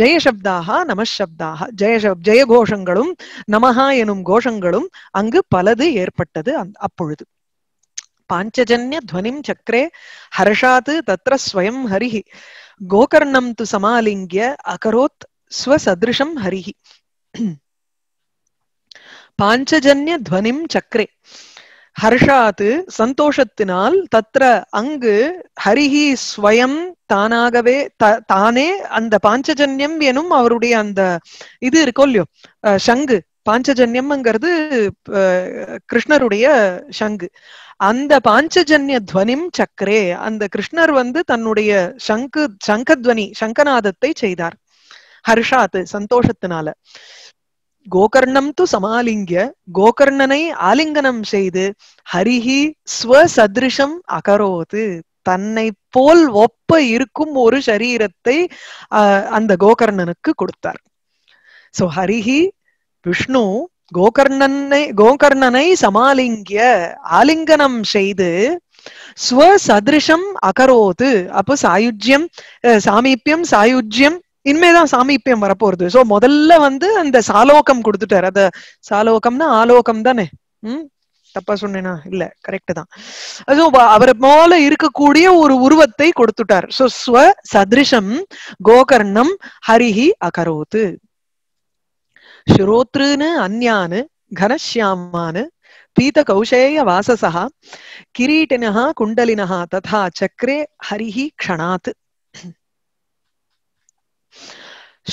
ஜெயசப்தாக நமசப்தாக ஜெய ஜெய கோஷங்களும் நமஹா எனும் கோஷங்களும் அங்கு பலது ஏற்பட்டது அப்பொழுது பாஞ்சஜன்ய துவனிம் சக்கரே ஹர்ஷாத் तत्र ஸ்வயம் ஹரிஹி கோகர்ணம் து சமாலிங்கிய அகரோத் ஸ்வசதிருஷம் ஹரிஹி பாஞ்சஜன்ய துவனிம் சக்கரே ஹர்ஷாத்து சந்தோஷத்தினால் தத்திர அங்கு ஹரிஹி ஸ்வயம் தானாகவே தானே அந்த பாஞ்சஜன்யம் எனும் அவருடைய அந்த இது இருக்கோ இல்லையோ சங்கு பாஞ்சஜன்யம்ங்கிறது கிருஷ்ணருடைய சங்கு அந்த பாஞ்சஜன்ய துவனிம் சக்கரே அந்த கிருஷ்ணர் வந்து தன்னுடைய சங்கு சங்கத்வனி சங்கநாதத்தை செய்தார் ஹர்ஷாத்து சந்தோஷத்தினால கோகர்ணம் து சமாலிங்க கோகர்ணனை ஆலிங்கனம் செய்து ஹரிஹி ஸ்வசதிருஷம் அகரோது தன்னை போல் ஒப்ப இருக்கும் ஒரு சரீரத்தை அந்த கோகர்ணனுக்கு கொடுத்தார் சோ ஹரிஹி விஷ்ணு கோகர்ணனை கோகர்ணனை சமாலிங்கிய ஆலிங்கனம் செய்து ஸ்வசதிருஷம் அகரோது அப்போ சாயுஜ்யம் சாமீபியம் சாயுஜ்யம் இனிமேதான் சாமீபியம் வரப்போறது சோ முதல்ல வந்து அந்த சாலோகம் கொடுத்துட்டார் அத சாலோகம்னா ஆலோகம் தானே உம் தப்பா சொன்னேனா இல்ல கரெக்ட் தான் அது அவர் போல இருக்கக்கூடிய ஒரு உருவத்தை கொடுத்துட்டார் சோ ஸ்வ சதிருஷம் கோகர்ணம் ஹரிஹி அகரோது ശ്രോതൃന് கனஷ்யாமானு பீத கௌஷேய வாசசா किरीटिनः குண்டலினஹா ததா சக்ரே ஹரிஹி க்ஷணாத்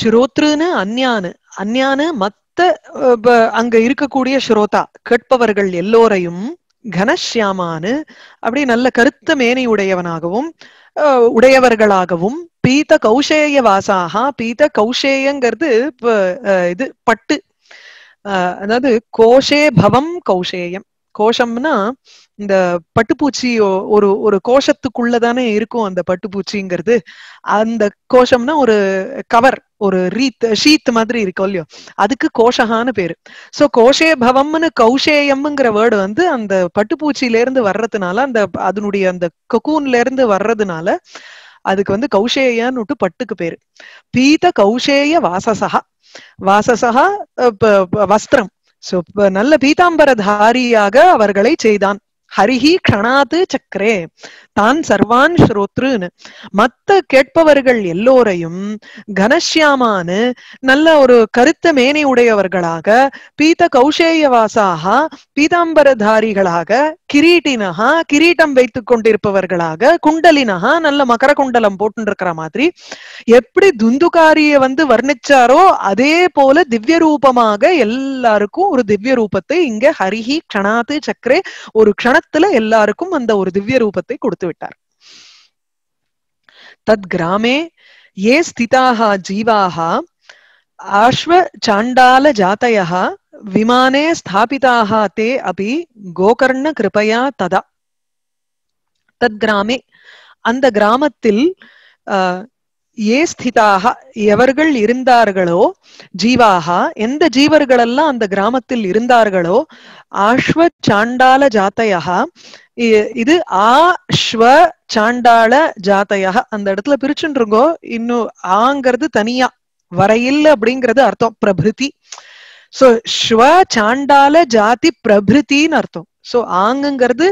ஸ்ரோத்ருன்னு அந்யானு அந்யானு மத்த அங்க இருக்கக்கூடிய ஸ்ரோதா கேட்பவர்கள் எல்லோரையும் கனஷ்யாமானு அப்படி நல்ல கருத்த மேனையுடையவனாகவும் உடையவர்களாகவும் பீத்த கௌஷேய வாசாக பீத்த கௌஷேயங்கிறது இது பட்டு அதாவது கோஷே பவம் கௌஷேயம் கோஷம்னா இந்த பட்டுப்பூச்சி ஒரு ஒரு கோஷத்துக்குள்ளதானே இருக்கும் அந்த பட்டுப்பூச்சிங்கிறது அந்த கோஷம்னா ஒரு கவர் ஒரு ரீத் ஷீத் மாதிரி இருக்கும் இல்லையோ அதுக்கு கோஷகான்னு பேரு சோ கோஷே பவம்னு கௌஷேயம்ங்கிற வேர்டு வந்து அந்த பட்டுப்பூச்சியில இருந்து வர்றதுனால அந்த அதனுடைய அந்த கொக்கூன்ல இருந்து வர்றதுனால அதுக்கு வந்து கௌஷேயன்னு விட்டு பட்டுக்கு பேரு பீத கௌஷேய வாசசகா வாசசகா வஸ்திரம் சோ நல்ல பீதாம்பரதாரியாக அவர்களை செய்தான் ஹரிஹி கணாத்து சக்கரே தான் சர்வான் ஸ்ரோத்ருன்னு மத்த கேட்பவர்கள் எல்லோரையும் கனஷ்யாமான்னு நல்ல ஒரு கருத்த மேனி உடையவர்களாக பீத கௌசேயவாசாக பீதாம்பரதாரிகளாக கிரீட்டினஹா கிரீட்டம் வைத்துக் கொண்டிருப்பவர்களாக குண்டலினஹா நல்ல மகர குண்டலம் போட்டுருக்கிற மாதிரி எப்படி துந்துகாரிய வந்து வர்ணிச்சாரோ அதே போல திவ்ய ரூபமாக எல்லாருக்கும் ஒரு திவ்ய ரூபத்தை இங்க ஹரிஹி கணாத்து சக்கரே ஒரு க்ஷண கணத்துல எல்லாருக்கும் அந்த ஒரு திவ்ய ரூபத்தை கொடுத்து விட்டார் தத் கிராமே ஏ ஸ்திதாக ஜீவாக ஆஷ்வ சாண்டால ஜாத்தையா விமானே ஸ்தாபிதாக தே அபி கோகர்ண கிருபையா ததா தத் கிராமே அந்த கிராமத்தில் ஏ ஸ்திதாக எவர்கள் இருந்தார்களோ ஜீவாக எந்த ஜீவர்களெல்லாம் அந்த கிராமத்தில் இருந்தார்களோ ஆஷ்வ சாண்டால ஜாத்தையா இது ஆஷ்வ சாண்டாள ஜாத்தையா அந்த இடத்துல பிரிச்சுருங்கோ இன்னும் ஆங்கிறது தனியா வரையில் அப்படிங்கிறது அர்த்தம் பிரபிருதி சோ ஸ்வ சாண்டால ஜாதி பிரபிருத்தின்னு அர்த்தம் சோ ஆங்குங்கிறது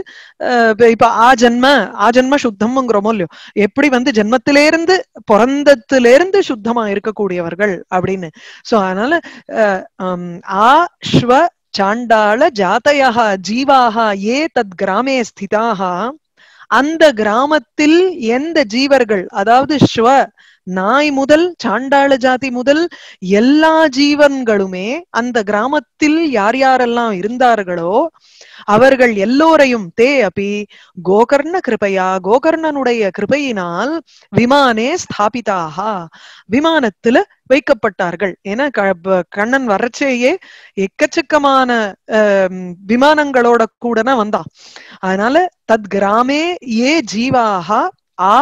இப்ப ஆ ஜென்ம ஆ ஜென்ம சுத்தம்ங்கிறோமோ இல்லையோ எப்படி வந்து ஜென்மத்திலேருந்து இருந்து சுத்தமா இருக்கக்கூடியவர்கள் அப்படின்னு சோ அதனால ஆ ஸ்வ சாண்டாள ஜாத்தையாக ஜீவாக ஏ தத் கிராமே ஸ்திதாக அந்த கிராமத்தில் எந்த ஜீவர்கள் அதாவது ஸ்வ நாய் முதல் சாண்டாள ஜாதி முதல் எல்லா ஜீவன்களுமே அந்த கிராமத்தில் யார் யாரெல்லாம் இருந்தார்களோ அவர்கள் எல்லோரையும் தே அப்பி கோகர்ண கிருபையா கோகர்ணனுடைய கிருபையினால் விமானே ஸ்தாபிதாகா விமானத்துல வைக்கப்பட்டார்கள் ஏன்னா கண்ணன் வரச்சேயே எக்கச்சக்கமான விமானங்களோட கூடனா வந்தான் அதனால தத் கிராமே ஏ ஜீவாகா ஆ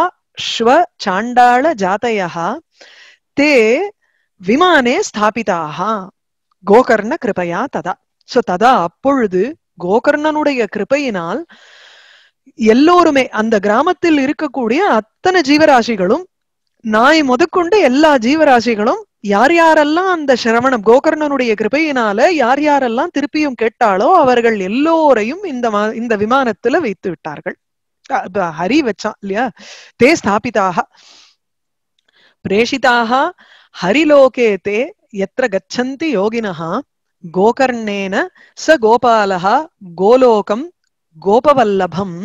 ஸ்வ சாண்டாள ஜாத்தயா தே விமானே ஸ்தாபிதாக கோகர்ண கிருபையா ததா சோ ததா அப்பொழுது கோகர்ணனுடைய கிருபையினால் எல்லோருமே அந்த கிராமத்தில் இருக்கக்கூடிய அத்தனை ஜீவராசிகளும் நாய் முதற்கொண்டு எல்லா ஜீவராசிகளும் யார் யாரெல்லாம் அந்த சிரவணம் கோகர்ணனுடைய கிருபையினால யார் யாரெல்லாம் திருப்பியும் கேட்டாலோ அவர்கள் எல்லோரையும் இந்த இந்த விமானத்துல வைத்து விட்டார்கள் ஹரி வச்சான் இல்லையா தே ஸ்தாபிதாக பிரேஷிதாக ஹரிலோகே தே எத்த கச்சந்தி யோகினா கோகர்ணேன ச கோபாலः கோலோகம் கோபவல்லபம்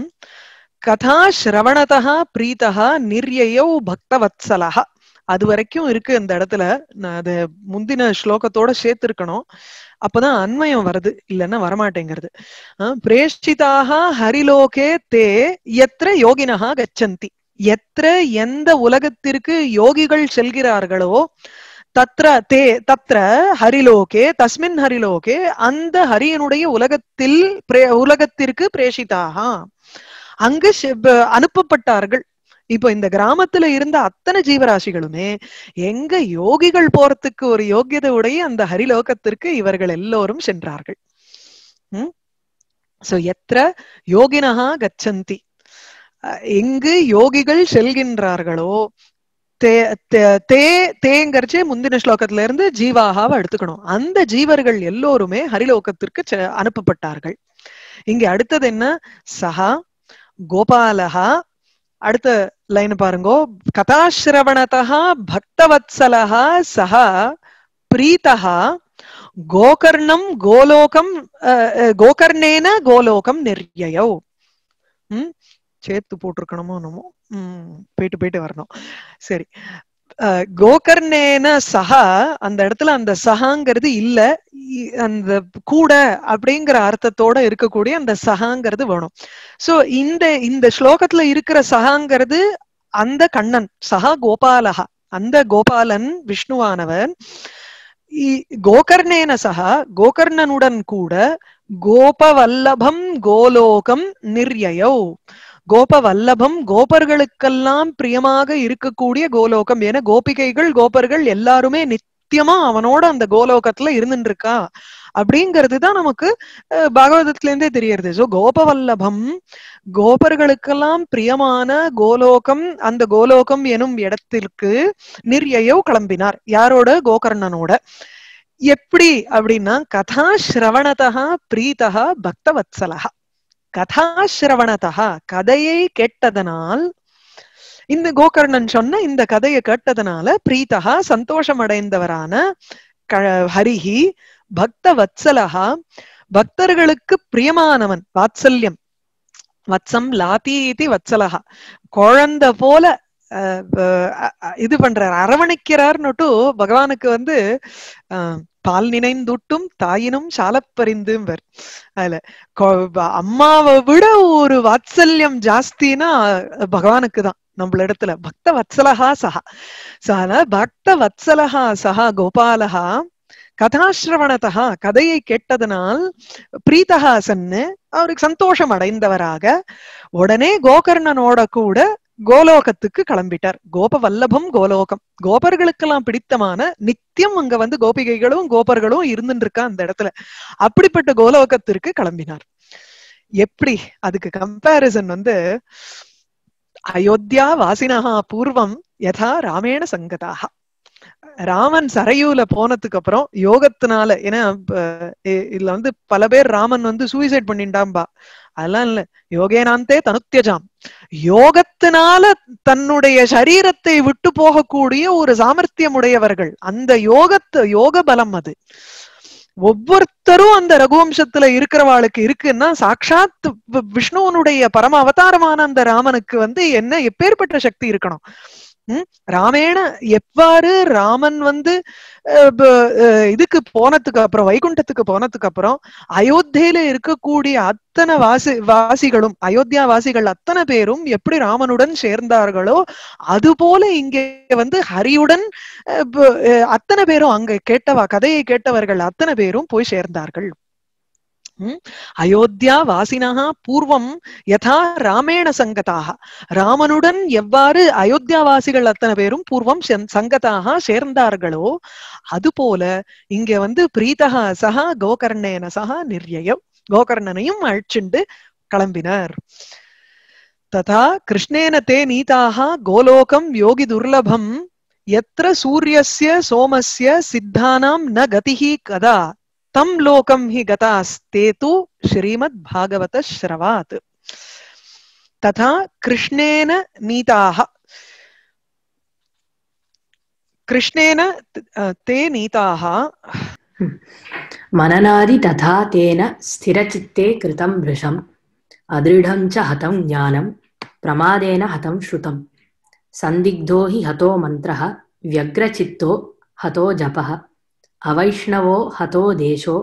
கதா ஸ்ரவணதா பிரீத்தः நிர்யயௌ பக்தவத்சலா அது வரைக்கும் இருக்கு இந்த இடத்துல அது முந்தின ஸ்லோகத்தோட சேர்த்திருக்கணும் அப்பதான் அன்மயம் வருது இல்லைன்னா வரமாட்டேங்கிறது பிரேஷிதாக ஹரிலோகே தே எத்திர யோகினகா கச்சந்தி எத்திர எந்த உலகத்திற்கு யோகிகள் செல்கிறார்களோ தத்ர தே தத்ர ஹரிலோகே தஸ்மின் ஹரிலோகே அந்த ஹரியனுடைய உலகத்தில் உலகத்திற்கு பிரேஷிதாக அங்கு அனுப்பப்பட்டார்கள் இப்ப இந்த கிராமத்துல இருந்த அத்தனை ஜீவராசிகளுமே எங்க யோகிகள் போறதுக்கு ஒரு யோகியதை உடைய அந்த ஹரிலோகத்திற்கு இவர்கள் எல்லோரும் சென்றார்கள் உம் சோ எத்திர யோகினா கச்சந்தி எங்கு யோகிகள் செல்கின்றார்களோ தே தேங்கரிச்சு முந்தின ஸ்லோகத்துல இருந்து ஜீவாகாவை எடுத்துக்கணும் அந்த ஜீவர்கள் எல்லோருமே ஹரிலோகத்திற்கு அனுப்பப்பட்டார்கள் இங்க அடுத்தது என்ன சஹா கோபாலஹா அடுத்த லைன் பாருங்கோ கதாசிரவணதா பக்தவத்சலா சஹ பிரீதா கோகர்ணம் கோலோகம் கோகர்ணேன கோலோகம் நிர்யயோ சேர்த்து போட்டிருக்கணுமோ என்னமோ உம் போயிட்டு போயிட்டு வரணும் சரி கோகர்ணேன சஹா அந்த இடத்துல அந்த சஹாங்கிறது இல்ல அந்த கூட அப்படிங்கிற அர்த்தத்தோட இருக்கக்கூடிய அந்த சஹாங்கிறது வேணும் சோ இந்த இந்த ஸ்லோகத்துல இருக்கிற சஹாங்கிறது அந்த கண்ணன் சஹா கோபாலஹா அந்த கோபாலன் விஷ்ணுவானவன் கோகர்ணேன சஹா கோகர்ணனுடன் கூட கோபவல்லபம் கோலோகம் நிர்யோ கோப வல்லபம் கோபர்களுக்கெல்லாம் பிரியமாக இருக்கக்கூடிய கோலோகம் ஏன்னா கோபிகைகள் கோபர்கள் எல்லாருமே நித்தியமா அவனோட அந்த கோலோகத்துல இருந்துட்டு இருக்கா அப்படிங்கிறது தான் நமக்கு பாகவதத்துல இருந்தே தெரியறது சோ கோபவல்லபம் கோபர்களுக்கெல்லாம் பிரியமான கோலோகம் அந்த கோலோகம் எனும் இடத்திற்கு நிர்யோ கிளம்பினார் யாரோட கோகர்ணனோட எப்படி அப்படின்னா கதா ஸ்ரவணதா பிரீதா பக்தவத்சலகா கதாசிரவணதா கதையை கேட்டதனால் இந்த கோகர்ணன் சொன்ன இந்த கதையை கேட்டதனால பிரீத்தகா சந்தோஷம் அடைந்தவரான ஹரிஹி பக்த வத்சலா பக்தர்களுக்கு பிரியமானவன் வாத்சல்யம் வத்சம் லாத்தி இது வத்சலா குழந்த போல இது பண்றார் அரவணைக்கிறார்னுட்டு பகவானுக்கு வந்து ஆஹ் பால் நினைந்தூட்டும் தாயினும் சாலப்பறிந்துவர் அதுல அம்மாவை விட ஒரு வாத்சல்யம் ஜாஸ்தினா பகவானுக்கு தான் நம்மளிடத்துல பக்த வத்சலகா சஹா சோ அதனால பக்த வத்சலகா சஹா கோபாலகா கதாசிரவணத்தகா கதையை கேட்டதனால் பிரீத்தகா சன்னு அவருக்கு சந்தோஷம் அடைந்தவராக உடனே கோகர்ணனோட கூட கோலோகத்துக்கு கிளம்பிட்டார் கோப வல்லபம் கோலோகம் கோபர்களுக்கெல்லாம் பிடித்தமான நித்தியம் அங்க வந்து கோபிகைகளும் கோபர்களும் இருந்துட்டு இருக்கா அந்த இடத்துல அப்படிப்பட்ட கோலோகத்திற்கு கிளம்பினார் எப்படி அதுக்கு கம்பாரிசன் வந்து அயோத்தியா வாசினா பூர்வம் யதா ராமேண சங்கதாகா ராமன் சரையூல போனதுக்கு அப்புறம் யோகத்தினால ஏன்னா இதுல வந்து பல பேர் ராமன் வந்து சூசைட் பண்ணிட்டாம்பா அதெல்லாம் இல்ல யோகேனாந்தே தனுத்தியஜாம் யோகத்தினால தன்னுடைய சரீரத்தை விட்டு போகக்கூடிய ஒரு சாமர்த்தியம் உடையவர்கள் அந்த யோகத்து யோக பலம் அது ஒவ்வொருத்தரும் அந்த ரகுவம்சத்துல இருக்கிறவாளுக்கு இருக்குன்னா சாட்சாத் விஷ்ணுவனுடைய பரம அவதாரமான அந்த ராமனுக்கு வந்து என்ன எப்பேற்பட்ட சக்தி இருக்கணும் ராமேண எவ்வாறு ராமன் வந்து இதுக்கு போனதுக்கு அப்புறம் வைகுண்டத்துக்கு போனதுக்கு அப்புறம் அயோத்தியில இருக்கக்கூடிய அத்தனை வாசி வாசிகளும் அயோத்தியா வாசிகள் அத்தனை பேரும் எப்படி ராமனுடன் சேர்ந்தார்களோ அது போல இங்கே வந்து ஹரியுடன் அத்தனை பேரும் அங்க கேட்டவா கதையை கேட்டவர்கள் அத்தனை பேரும் போய் சேர்ந்தார்கள் அயோத்தியா வாசினா பூர்வம் யதா ராமேண சங்கதாக ராமனுடன் எவ்வாறு அயோத்தியா வாசிகள் அத்தனை பேரும் பூர்வம் சங்கதாக சேர்ந்தார்களோ அதுபோல இங்க வந்து பிரீதகா சகா கோகர்ணேன சகா நிர்யயம் கோகர்ணனையும் அழிச்சுண்டு கிளம்பினர் ததா கிருஷ்ணேன தே நீதாக கோலோகம் யோகி துர்லபம் எத்திர சூரியசிய சோமசிய சித்தானாம் ந கதிஹி கதா तं लोकं हि गतास्ते तु श्रीमद्भागवतश्रवात् तथा कृष्णेन नीताः कृष्णेन ते नीताः मननादि तथा तेन स्थिरचित्ते कृतं भृशम् अदृढं च हतं ज्ञानं प्रमादेन हतं श्रुतं सन्दिग्धो हि हतो मन्त्रः व्यग्रचित्तो हतो जपः अवैष्णवो हतो देशो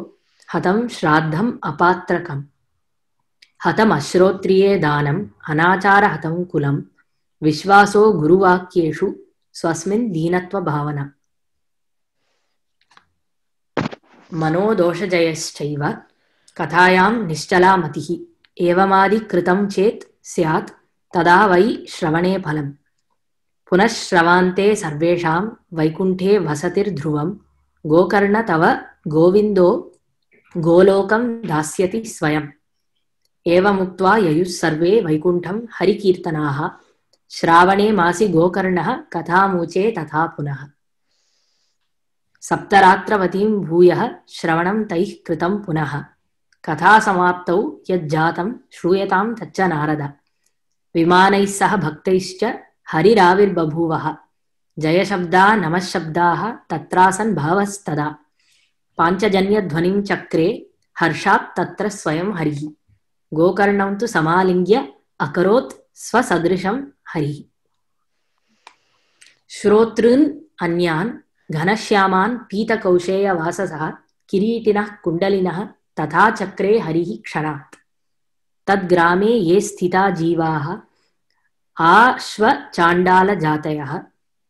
हतं श्राद्धम् अपात्रकम् हतमश्रोत्रिये दानम् अनाचारहतं कुलं विश्वासो गुरुवाक्येषु स्वस्मिन् दीनत्वभावना मनोदोषजयश्चैव कथायां निश्चला मतिः एवमादिकृतं चेत् स्यात् तदा वै श्रवणे फलं श्रवान्ते सर्वेषां वैकुण्ठे वसतिर्ध्रुवम् गोकर्ण तव गोविंदो गोलोकम दास्यति स्वयं एवमुक्त्वा ययुः सर्वे वैकुण्ठं हरिकीर्तनाः श्रावणे मासि गोकर्णः कथामूचे तथा पुनः सप्तरात्रवतीं भूयः श्रवणं तैः कृतं पुनः कथासमाप्तौ यज्जातं श्रूयतां तच्च नारद विमानैः सह भक्तैश्च हरिराविर्बभूवः जयशब्दा नमशब्दाः तत्रासन् भावस्तदा पाञ्चजन्यध्वनिं चक्रे हर्षात् तत्र स्वयं हरिः गोकर्णं तु समालिङ्ग्य अकरोत् स्वसदृशं हरिः श्रोतॄन् अन्यान् घनश्यामान् पीतकौशेयवाससः किरीटिनः कुण्डलिनः तथा चक्रे हरिः क्षणात् तद्ग्रामे ये स्थिता जीवाः आश्वचाण्डालजातयः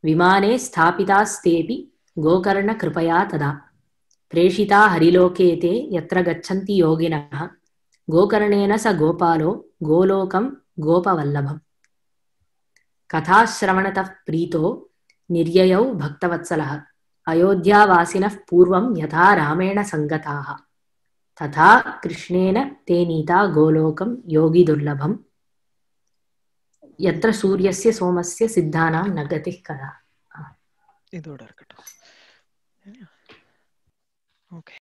విమానే స్థాపితాస్తేపి గోకర్ణ కృపయా తదా ప్రేషితా హరిలోకే తే ఎత్ర గచ్చంతి యోగిన గోకర్ణేన స గోపాలో గోలోకం గోపవల్లభం కథాశ్రవణత ప్రీతో నిర్యయౌ భక్తవత్సల అయోధ్యావాసిన పూర్వం యథా రామేణ సంగతా తథా కృష్ణేన తే నీతా గోలోకం యోగి దుర్లభం எத்திர சூரியசிய சோமசிய சித்தானாம் நகதி கதா இதோட இருக்கட்டும்